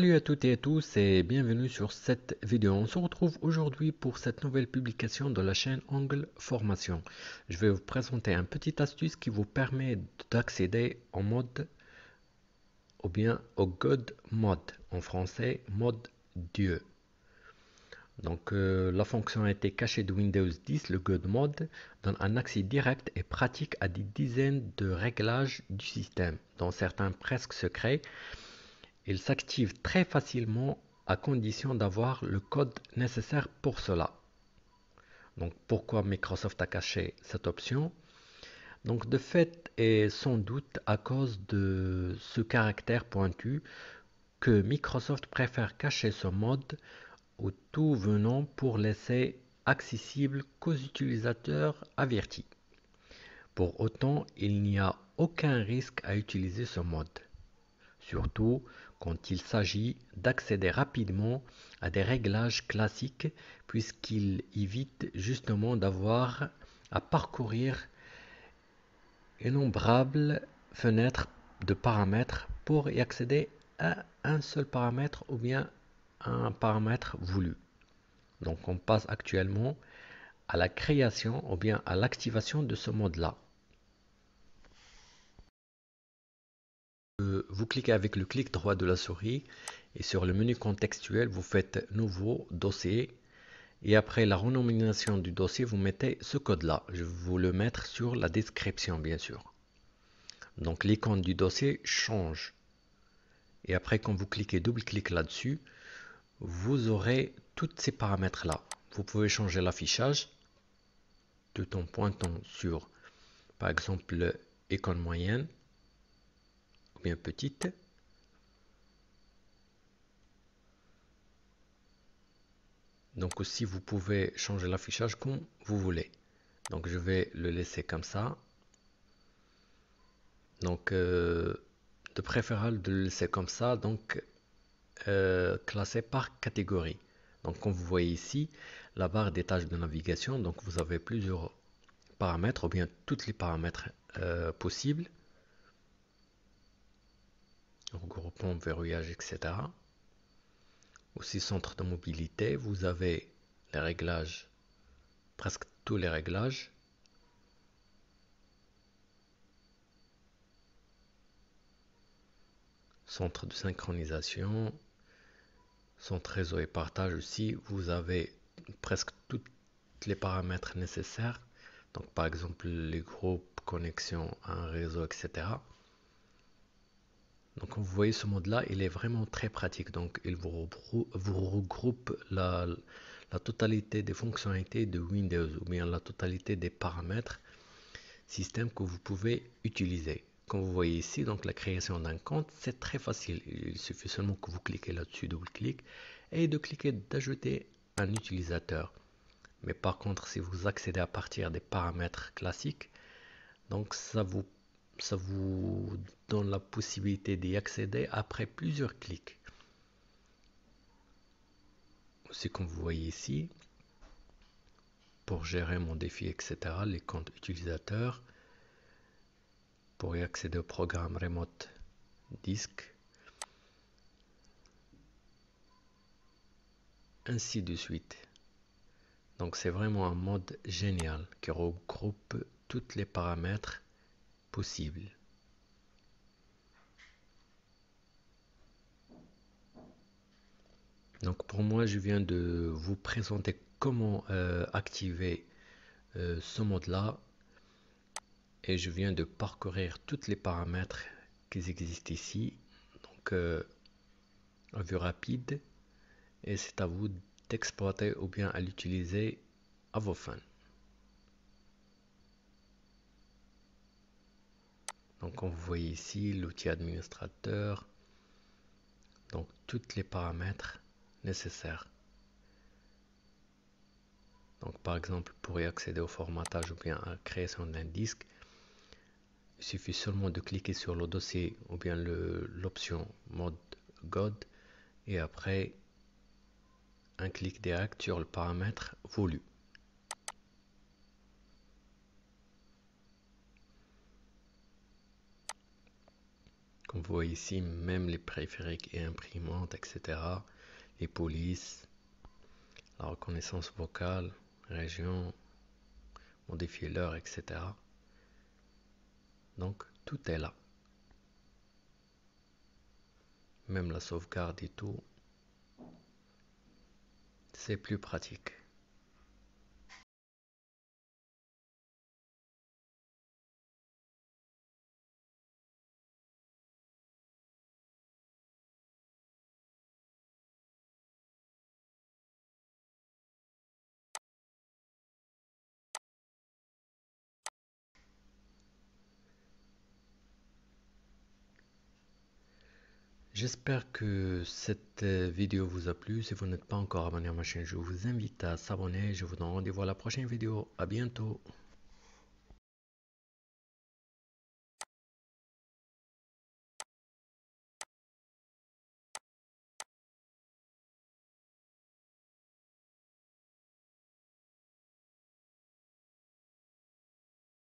Salut à toutes et tous et bienvenue sur cette vidéo. On se retrouve aujourd'hui pour cette nouvelle publication de la chaîne Angle Formation. Je vais vous présenter un petit astuce qui vous permet d'accéder en mode ou bien au God Mode en français, mode Dieu. Donc euh, la fonction a été cachée de Windows 10, le God Mode donne un accès direct et pratique à des dizaines de réglages du système, dont certains presque secrets. Il s'active très facilement à condition d'avoir le code nécessaire pour cela. Donc pourquoi Microsoft a caché cette option Donc de fait et sans doute à cause de ce caractère pointu que Microsoft préfère cacher ce mode ou tout venant pour laisser accessible qu'aux utilisateurs avertis. Pour autant, il n'y a aucun risque à utiliser ce mode. Surtout quand il s'agit d'accéder rapidement à des réglages classiques puisqu'il évite justement d'avoir à parcourir innombrables fenêtres de paramètres pour y accéder à un seul paramètre ou bien à un paramètre voulu. Donc on passe actuellement à la création ou bien à l'activation de ce mode-là. Vous cliquez avec le clic droit de la souris et sur le menu contextuel, vous faites Nouveau, Dossier. Et après la renomination du dossier, vous mettez ce code-là. Je vous le mettre sur la description, bien sûr. Donc l'icône du dossier change. Et après, quand vous cliquez double-clic là-dessus, vous aurez tous ces paramètres-là. Vous pouvez changer l'affichage tout en pointant sur, par exemple, icône moyenne bien petite. Donc aussi, vous pouvez changer l'affichage comme vous voulez. Donc je vais le laisser comme ça. Donc euh, de préférable de le laisser comme ça, donc euh, classé par catégorie. Donc comme vous voyez ici, la barre des tâches de navigation, donc vous avez plusieurs paramètres, ou bien tous les paramètres euh, possibles regroupement verrouillage, etc. Aussi centre de mobilité, vous avez les réglages, presque tous les réglages. Centre de synchronisation, centre réseau et partage aussi, vous avez presque tous les paramètres nécessaires. Donc par exemple les groupes, connexion un réseau, etc. Donc vous voyez ce mode-là, il est vraiment très pratique. Donc il vous, vous regroupe la, totalité des fonctionnalités de Windows ou bien la totalité des paramètres système que vous pouvez utiliser. Comme vous voyez ici, donc la création d'un compte, c'est très facile. Il suffit seulement que vous cliquez là-dessus, double-clic, et de cliquer d'ajouter un utilisateur. Mais par contre, si vous accédez à partir des paramètres classiques, donc ça vous ça vous donne la possibilité d'y accéder après plusieurs clics. C'est comme vous voyez ici, pour gérer mon défi, etc., les comptes utilisateurs, pour y accéder au programme Remote Disk, ainsi de suite. Donc c'est vraiment un mode génial qui regroupe tous les paramètres possible Donc pour moi, je viens de vous présenter comment euh, activer euh, ce mode-là. Et je viens de parcourir tous les paramètres qui existent ici. Donc, euh, vue rapide. Et c'est à vous d'exploiter ou bien à l'utiliser à vos fins. Donc comme vous voyez ici, l'outil administrateur, donc tous les paramètres nécessaires. Donc par exemple, pour y accéder au formatage ou bien à la création d'un disque, il suffit seulement de cliquer sur le dossier ou bien l'option mode God et après un clic direct sur le paramètre voulu. Comme vous voyez ici, même les périphériques et imprimantes, etc. Les polices, la reconnaissance vocale, région, modifier l'heure, etc. Donc, tout est là. Même la sauvegarde et tout. C'est plus pratique. J'espère que cette euh, vidéo vous a plu. Si vous n'êtes pas encore abonné à ma chaîne, je vous invite à s'abonner. Je vous donne rendez-vous à la prochaine vidéo. À bientôt.